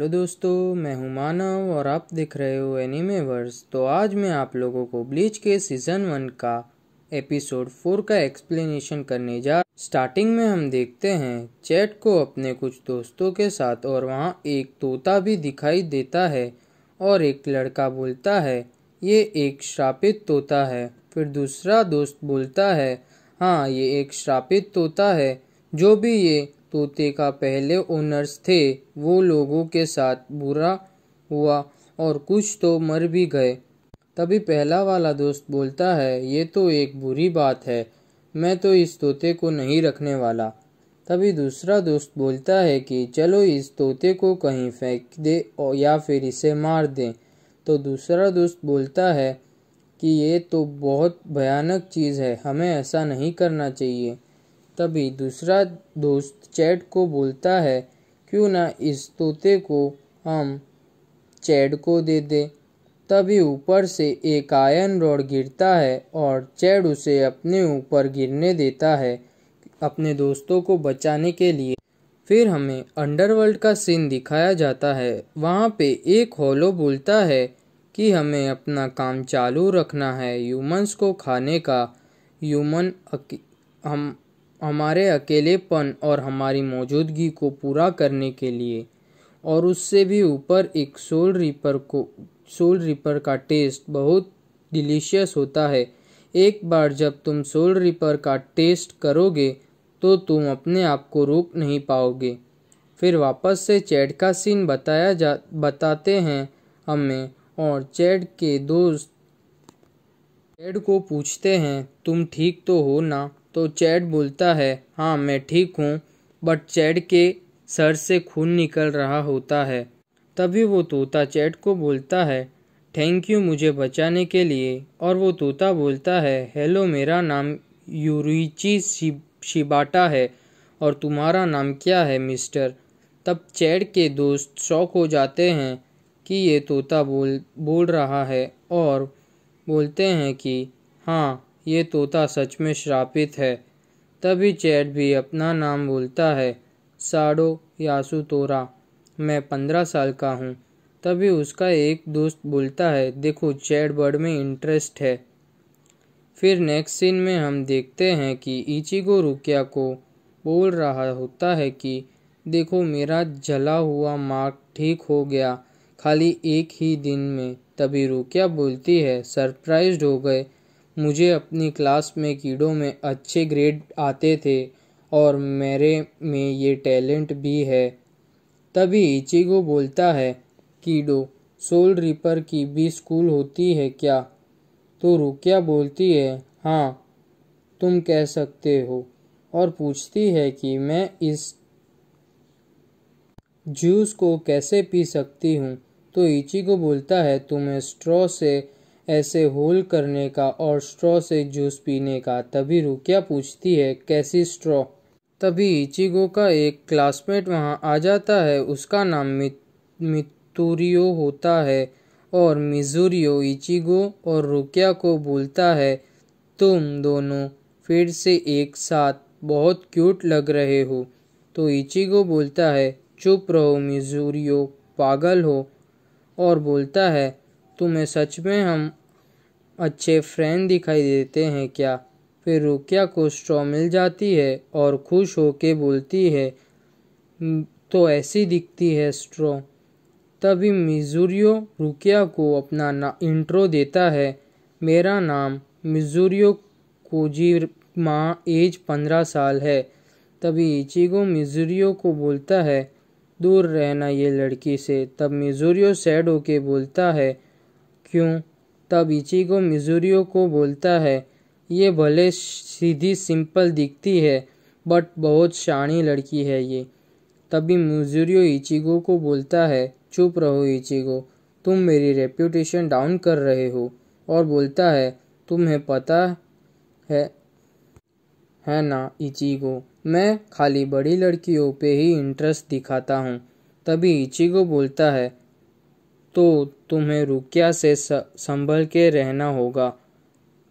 hello दोस्तों मैं हूं मानव और आप देख रहे हो एनिमेवर्स तो आज मैं आप लोगों को ब्लीच के सीजन वन का एपिसोड फोर का एक्सप्लेनेशन करने जा स्टार्टिंग में हम देखते हैं चैट को अपने कुछ दोस्तों के साथ और वहाँ एक तोता भी दिखाई देता है और एक लड़का बोलता है ये एक श्रापित तोता है फिर दूसरा दोस्त बोलता है हाँ ये एक श्रापित तोता है जो भी ये तोते का पहले ओनर्स थे वो लोगों के साथ बुरा हुआ और कुछ तो मर भी गए तभी पहला वाला दोस्त बोलता है ये तो एक बुरी बात है मैं तो इस तोते को नहीं रखने वाला तभी दूसरा दोस्त बोलता है कि चलो इस तोते को कहीं फेंक दे और या फिर इसे मार दें तो दूसरा दोस्त बोलता है कि ये तो बहुत भयानक चीज़ है हमें ऐसा नहीं करना चाहिए तभी दूसरा दोस्त चैड को बोलता है क्यों ना इस तोते को हम चैड को दे दे तभी ऊपर से एक आयन रॉड गिरता है और चैड उसे अपने ऊपर गिरने देता है अपने दोस्तों को बचाने के लिए फिर हमें अंडरवर्ल्ड का सीन दिखाया जाता है वहाँ पे एक होलो बोलता है कि हमें अपना काम चालू रखना है ह्यूमंस को खाने का ह्यूमन हम हमारे अकेलेपन और हमारी मौजूदगी को पूरा करने के लिए और उससे भी ऊपर एक सोल रिपर को सोल रिपर का टेस्ट बहुत डिलीशियस होता है एक बार जब तुम सोल रिपर का टेस्ट करोगे तो तुम अपने आप को रोक नहीं पाओगे फिर वापस से चैट का सीन बताया जा बताते हैं हमें और चैट के दोस्त चैट को पूछते हैं तुम ठीक तो हो ना तो चैड बोलता है हाँ मैं ठीक हूँ बट चैड के सर से खून निकल रहा होता है तभी वो तोता चैट को बोलता है थैंक यू मुझे बचाने के लिए और वो तोता बोलता है हेलो मेरा नाम यूरिची शिब, शिबाटा है और तुम्हारा नाम क्या है मिस्टर तब चैड के दोस्त शौक हो जाते हैं कि ये तोता बोल बोल रहा है और बोलते हैं कि हाँ ये तोता सच में श्रापित है तभी चैट भी अपना नाम बोलता है साड़ो यासु तोरा मैं पंद्रह साल का हूँ तभी उसका एक दोस्त बोलता है देखो चैट बर्ड में इंटरेस्ट है फिर नेक्स्ट सीन में हम देखते हैं कि इचिगो रुकिया को बोल रहा होता है कि देखो मेरा जला हुआ मार्क ठीक हो गया खाली एक ही दिन में तभी रुकिया बोलती है सरप्राइज हो गए मुझे अपनी क्लास में कीड़ों में अच्छे ग्रेड आते थे और मेरे में ये टैलेंट भी है तभी इचिगो बोलता है कीडो सोल रिपर की भी स्कूल होती है क्या तो रुकिया बोलती है हाँ तुम कह सकते हो और पूछती है कि मैं इस जूस को कैसे पी सकती हूँ तो इचिगो बोलता है तुम्हें स्ट्रॉ से ऐसे होल करने का और स्ट्रॉ से जूस पीने का तभी रुकिया पूछती है कैसी स्ट्रॉ तभी इचिगो का एक क्लासमेट वहाँ आ जाता है उसका नाम मित मितुरियो होता है और मिजूरियो इचिगो और रुकिया को बोलता है तुम दोनों फिर से एक साथ बहुत क्यूट लग रहे हो तो इचिगो बोलता है चुप रहो मिजूरियो पागल हो और बोलता है तुम्हें सच में हम अच्छे फ्रेंड दिखाई देते हैं क्या फिर रुकिया को स्ट्रॉ मिल जाती है और खुश होके बोलती है हम्म, तो ऐसी दिखती है स्ट्रॉ तभी मिजूरियो रुकिया को अपना ना इंट्रो देता है मेरा नाम मिजूरियो कोजी माँ एज पंद्रह साल है तभी इचिगो मिजूरियो को बोलता है दूर रहना ये लड़की से तब मिजूरियो सैड होके बोलता है क्यों तब इचिगो मिजोरियो को बोलता है ये भले सीधी सिंपल दिखती है बट बहुत शानी लड़की है ये तभी मिजोरियो इचिगो को बोलता है चुप रहो इचिगो तुम मेरी रेप्यूटेशन डाउन कर रहे हो और बोलता है तुम्हें पता है है ना इचिगो मैं खाली बड़ी लड़कियों पे ही इंटरेस्ट दिखाता हूँ तभी इचिगो बोलता है तो तुम्हें रुकिया से संभल के रहना होगा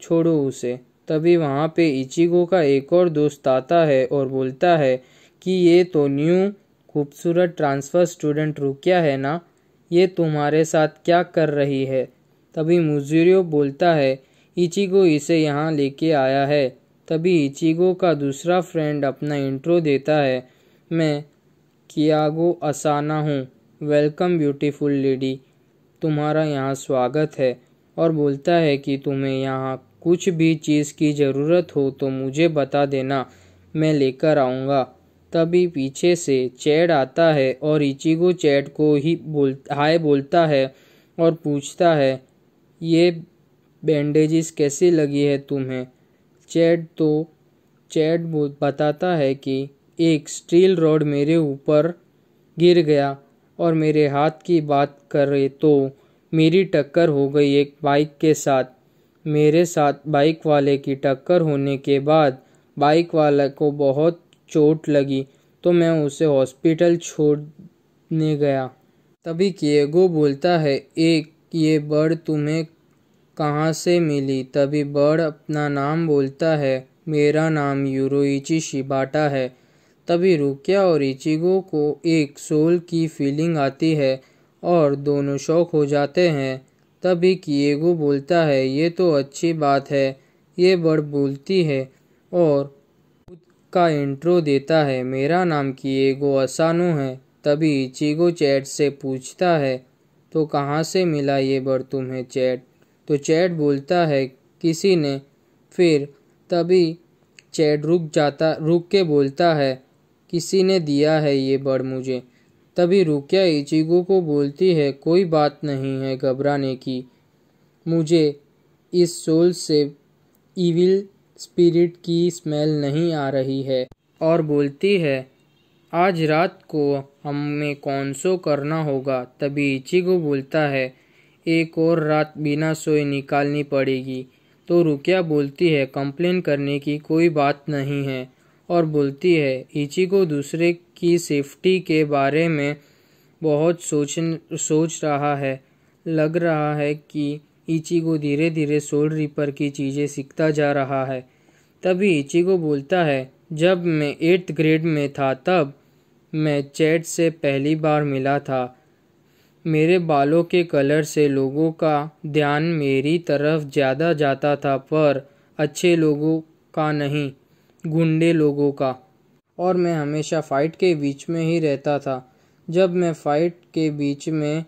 छोड़ो उसे तभी वहाँ पे इचिगो का एक और दोस्त आता है और बोलता है कि ये तो न्यू खूबसूरत ट्रांसफ़र स्टूडेंट रुकिया है ना ये तुम्हारे साथ क्या कर रही है तभी मुजूरियो बोलता है इचिगो इसे यहाँ लेके आया है तभी इचिगो का दूसरा फ्रेंड अपना इंट्रो देता है मैं कियागो असाना हूँ वेलकम ब्यूटीफुल लेडी तुम्हारा यहाँ स्वागत है और बोलता है कि तुम्हें यहाँ कुछ भी चीज़ की ज़रूरत हो तो मुझे बता देना मैं लेकर आऊँगा तभी पीछे से चैड आता है और इचिगो चैड को ही बोल हाय बोलता है और पूछता है ये बैंडेजेस कैसी लगी है तुम्हें चैड तो चैड बताता है कि एक स्टील रॉड मेरे ऊपर गिर गया और मेरे हाथ की बात करें तो मेरी टक्कर हो गई एक बाइक के साथ मेरे साथ बाइक वाले की टक्कर होने के बाद बाइक वाले को बहुत चोट लगी तो मैं उसे हॉस्पिटल छोड़ने गया तभी किएगो बोलता है एक ये बर्ड तुम्हें कहाँ से मिली तभी बर्ड अपना नाम बोलता है मेरा नाम यूरोइची शिबाटा है तभी रुकिया और इचिगो को एक सोल की फीलिंग आती है और दोनों शौक हो जाते हैं तभी किएगो बोलता है ये तो अच्छी बात है ये बड़ बोलती है और खुद का इंट्रो देता है मेरा नाम किएगो असानो है तभी इचिगो चैट से पूछता है तो कहाँ से मिला ये बड़ तुम्हें चैट तो चैट बोलता है किसी ने फिर तभी चैट रुक जाता रुक के बोलता है किसी ने दिया है ये बड़ मुझे तभी रुकिया इचिगो को बोलती है कोई बात नहीं है घबराने की मुझे इस सोल से इविल स्पिरिट की स्मेल नहीं आ रही है और बोलती है आज रात को हमें कौन सो करना होगा तभी इचिगो बोलता है एक और रात बिना सोए निकालनी पड़ेगी तो रुकिया बोलती है कंप्लेन करने की कोई बात नहीं है और बोलती है ईची को दूसरे की सेफ्टी के बारे में बहुत सोच सोच रहा है लग रहा है कि को धीरे धीरे सोल रिपर की चीज़ें सीखता जा रहा है तभी को बोलता है जब मैं एट्थ ग्रेड में था तब मैं चैट से पहली बार मिला था मेरे बालों के कलर से लोगों का ध्यान मेरी तरफ ज़्यादा जाता था पर अच्छे लोगों का नहीं गुंडे लोगों का और मैं हमेशा फ़ाइट के बीच में ही रहता था जब मैं फ़ाइट के बीच में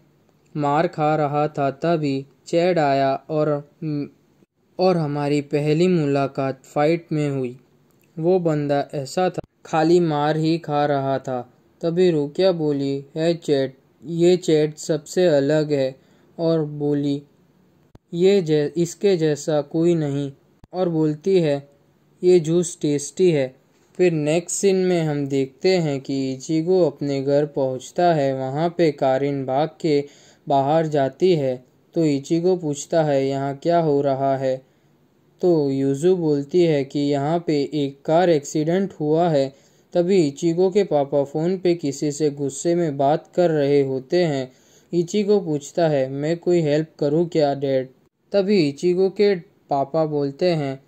मार खा रहा था तभी चैड आया और और हमारी पहली मुलाकात फ़ाइट में हुई वो बंदा ऐसा था खाली मार ही खा रहा था तभी रुकिया बोली है चैट ये चैट सबसे अलग है और बोली ये जै इसके जैसा कोई नहीं और बोलती है ये जूस टेस्टी है फिर नेक्स्ट सीन में हम देखते हैं कि इचिगो अपने घर पहुंचता है वहाँ पे कारिन बाग के बाहर जाती है तो इचिगो पूछता है यहाँ क्या हो रहा है तो यूजू बोलती है कि यहाँ पे एक कार एक्सीडेंट हुआ है तभी इचिगो के पापा फ़ोन पे किसी से गुस्से में बात कर रहे होते हैं इचिगो पूछता है मैं कोई हेल्प करूँ क्या डैड तभी इचिगो के पापा बोलते हैं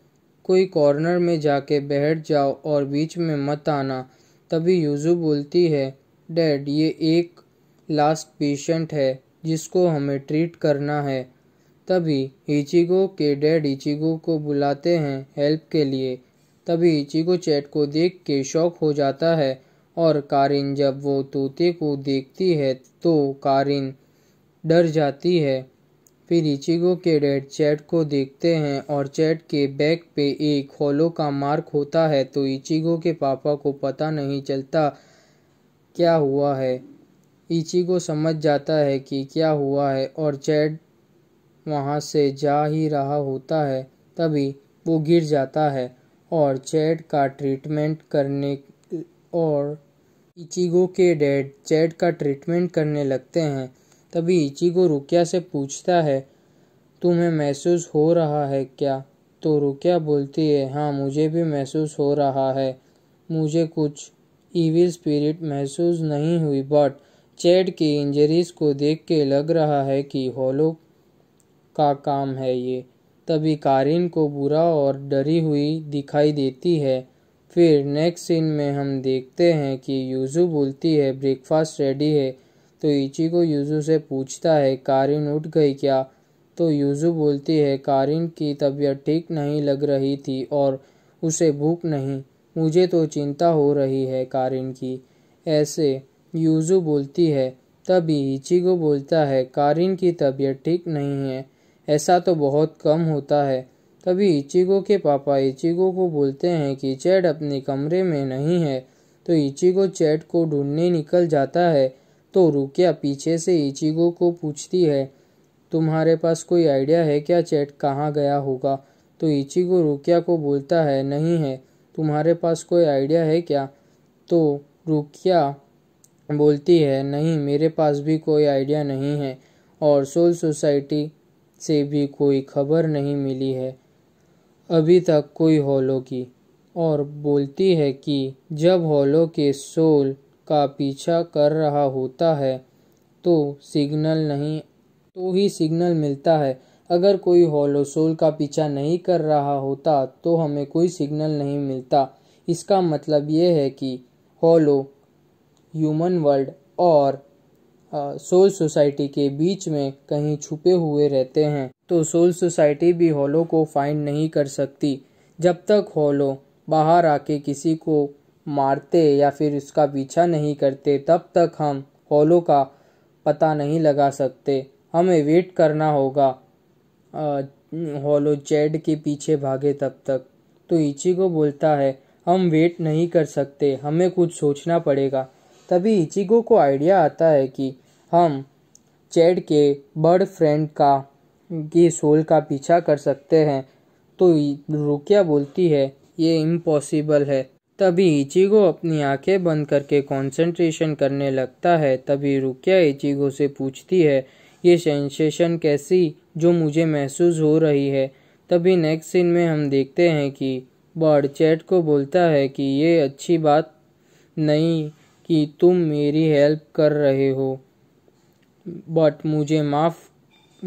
कोई कॉर्नर में जाके बैठ जाओ और बीच में मत आना तभी यूजू बोलती है डैड ये एक लास्ट पेशेंट है जिसको हमें ट्रीट करना है तभी इचिगो के डैड इचिगो को बुलाते हैं हेल्प के लिए तभी इचिगो चैट को देख के शौक हो जाता है और कारिन जब वो तोते को देखती है तो कारिन डर जाती है फिर इचिगो डैड चैट को देखते हैं और चैट के बैक पे एक होलो का मार्क होता है तो इचिगो के पापा को पता नहीं चलता क्या हुआ है इचिगो समझ जाता है कि क्या हुआ है और चैट वहाँ से जा ही रहा होता है तभी वो गिर जाता है और चैट का ट्रीटमेंट करने और इचिगो के डैड चैट का ट्रीटमेंट करने लगते हैं तभी इचिगो रुकिया से पूछता है तुम्हें महसूस हो रहा है क्या तो रुकिया बोलती है हाँ मुझे भी महसूस हो रहा है मुझे कुछ ईविल स्पिरिट महसूस नहीं हुई बट चैट की इंजरीज को देख के लग रहा है कि हॉलो का काम है ये तभी कारिन को बुरा और डरी हुई दिखाई देती है फिर नेक्स्ट सीन में हम देखते हैं कि यूजू बोलती है ब्रेकफास्ट रेडी है तो को यूजू से पूछता है कारिन उठ गई क्या तो यूजू बोलती है कारिन की तबीयत ठीक नहीं लग रही थी और उसे भूख नहीं मुझे तो चिंता हो रही है कारिन की ऐसे यूजू बोलती है तभी को बोलता है कारिन की तबीयत ठीक नहीं है ऐसा तो बहुत कम होता है तभी इचिगो के पापा इचिगो को बोलते हैं कि चैट अपने कमरे में नहीं है तो इचिगो चैट को ढूंढने निकल जाता है तो रुकिया पीछे से इचिगो को पूछती है तुम्हारे पास कोई आइडिया है क्या चैट कहाँ गया होगा तो इचिगो रुकिया को बोलता है नहीं है तुम्हारे पास कोई आइडिया है क्या तो रुकिया बोलती है नहीं मेरे पास भी कोई आइडिया नहीं है और सोल सोसाइटी से भी कोई खबर नहीं मिली है अभी तक कोई हॉलो की और बोलती है कि जब हॉलो के सोल का पीछा कर रहा होता है तो सिग्नल नहीं तो ही सिग्नल मिलता है अगर कोई होलोसोल का पीछा नहीं कर रहा होता तो हमें कोई सिग्नल नहीं मिलता इसका मतलब ये है कि होलो ह्यूमन वर्ल्ड और सोल सोसाइटी के बीच में कहीं छुपे हुए रहते हैं तो सोल सोसाइटी भी होलो को फाइंड नहीं कर सकती जब तक होलो बाहर आके किसी को मारते या फिर उसका पीछा नहीं करते तब तक हम हॉलो का पता नहीं लगा सकते हमें वेट करना होगा हॉलो जेड के पीछे भागे तब तक तो इचिगो बोलता है हम वेट नहीं कर सकते हमें कुछ सोचना पड़ेगा तभी इचिगो को आइडिया आता है कि हम चैड के बर्ड फ्रेंड का के सोल का पीछा कर सकते हैं तो रुकिया बोलती है ये इम्पॉसिबल है तभी इचिगो अपनी आंखें बंद करके कंसंट्रेशन करने लगता है तभी रुकिया इचिगो से पूछती है ये सेंसेशन कैसी जो मुझे महसूस हो रही है तभी नेक्स्ट सीन में हम देखते हैं कि बर्ड चैट को बोलता है कि ये अच्छी बात नहीं कि तुम मेरी हेल्प कर रहे हो बट मुझे माफ़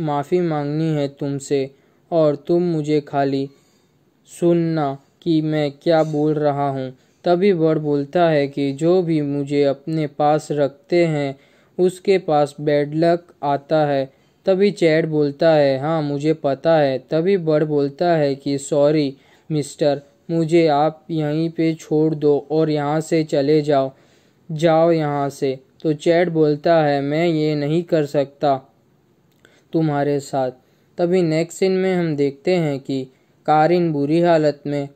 माफ़ी मांगनी है तुमसे और तुम मुझे खाली सुनना कि मैं क्या बोल रहा हूँ तभी वर बोलता है कि जो भी मुझे अपने पास रखते हैं उसके पास बैड लक आता है तभी चैड बोलता है हाँ मुझे पता है तभी वर बोलता है कि सॉरी मिस्टर मुझे आप यहीं पे छोड़ दो और यहाँ से चले जाओ जाओ यहाँ से तो चैड बोलता है मैं ये नहीं कर सकता तुम्हारे साथ तभी नेक्स्ट सीन में हम देखते हैं कि कारिन बुरी हालत में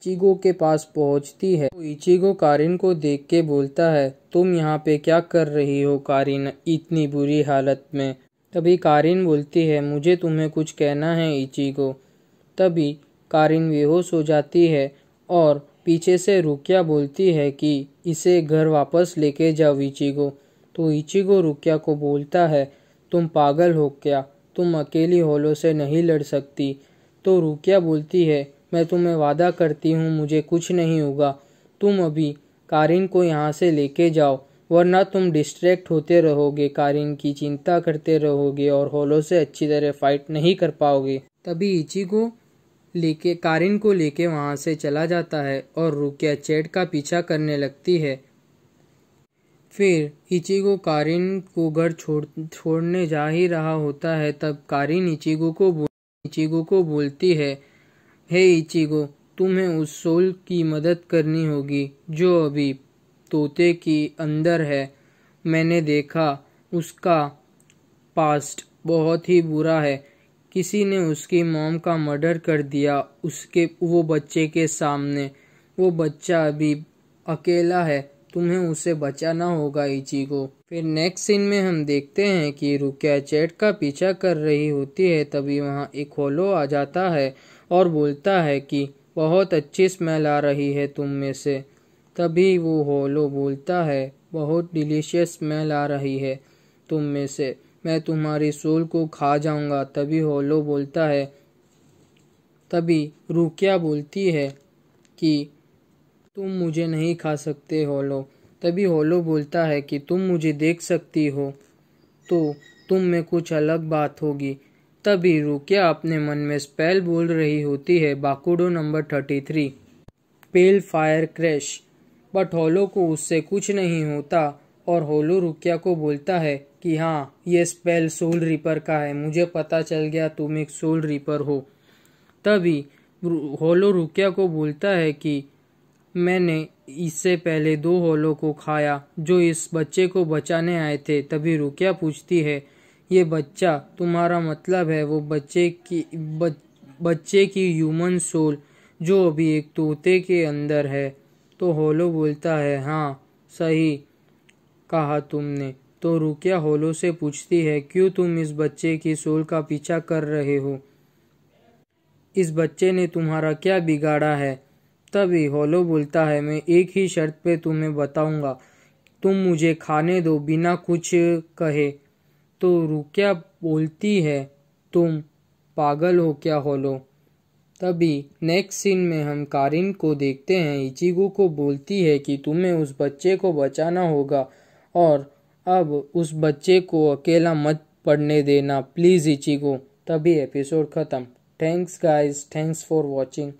इचिगो के पास पहुंचती है तो इचिगो कारिन को देख के बोलता है तुम यहाँ पे क्या कर रही हो कारिन इतनी बुरी हालत में तभी कारिन बोलती है मुझे तुम्हें कुछ कहना है इचिगो तभी कारिन बेहोश हो जाती है और पीछे से रुकिया बोलती है कि इसे घर वापस लेके जाओ इचिगो तो इचिगो रुकिया को बोलता है तुम पागल हो क्या तुम अकेली होलो से नहीं लड़ सकती तो रुकिया बोलती है मैं तुम्हें वादा करती हूँ मुझे कुछ नहीं होगा तुम अभी कारिन को यहाँ से लेके जाओ वरना तुम डिस्ट्रैक्ट होते रहोगे कारिन की चिंता करते रहोगे और होलो से अच्छी तरह फाइट नहीं कर पाओगे तभी इची को लेके कारिन को लेके वहाँ से चला जाता है और रुकिया चैट का पीछा करने लगती है फिर इचिगो कारिन को घर छोड़ छोड़ने जा ही रहा होता है तब कारिन इचिगो को बोल इचिगो को बोलती है हे इचिगो तुम्हें उस सोल की मदद करनी होगी जो अभी तोते की अंदर है मैंने देखा उसका पास्ट बहुत ही बुरा है किसी ने उसकी मॉम का मर्डर कर दिया उसके वो बच्चे के सामने वो बच्चा अभी अकेला है तुम्हें उसे बचाना होगा इची को फिर नेक्स्ट सीन में हम देखते हैं कि रुकिया चैट का पीछा कर रही होती है तभी वहाँ एक होलो आ जाता है और बोलता है कि बहुत अच्छी स्मेल आ रही है तुम में से तभी वो होलो बोलता है बहुत डिलीशियस स्मेल आ रही है तुम में से मैं तुम्हारी सोल को खा जाऊंगा तभी होलो बोलता है तभी रुकिया बोलती है कि तुम मुझे नहीं खा सकते होलो तभी होलो बोलता है कि तुम मुझे देख सकती हो तो तुम में कुछ अलग बात होगी तभी रुकिया अपने मन में स्पेल बोल रही होती है Bakudo number thirty three pale fire crash but hollow को उससे कुछ नहीं होता और होलो रुकिया को बोलता है कि हाँ ये स्पेल सोल रीपर का है मुझे पता चल गया तुम एक सोल रीपर हो तभी होलो रुकिया को बोलता है कि मैंने इससे पहले दो होलो को खाया जो इस बच्चे को बचाने आए थे तभी रुकिया पूछती है ये बच्चा तुम्हारा मतलब है वो बच्चे की ब, बच्चे की ह्यूमन सोल जो अभी एक तोते के अंदर है तो होलो बोलता है हाँ सही कहा तुमने तो रुकिया होलो से पूछती है क्यों तुम इस बच्चे की सोल का पीछा कर रहे हो इस बच्चे ने तुम्हारा क्या बिगाड़ा है तभी होलो बोलता है मैं एक ही शर्त पे तुम्हें बताऊंगा तुम मुझे खाने दो बिना कुछ कहे तो रुकिया बोलती है तुम पागल हो क्या होलो तभी नेक्स्ट सीन में हम कारिन को देखते हैं इचिगो को बोलती है कि तुम्हें उस बच्चे को बचाना होगा और अब उस बच्चे को अकेला मत पढ़ने देना प्लीज़ इचिगो तभी एपिसोड ख़त्म thanks guys thanks for watching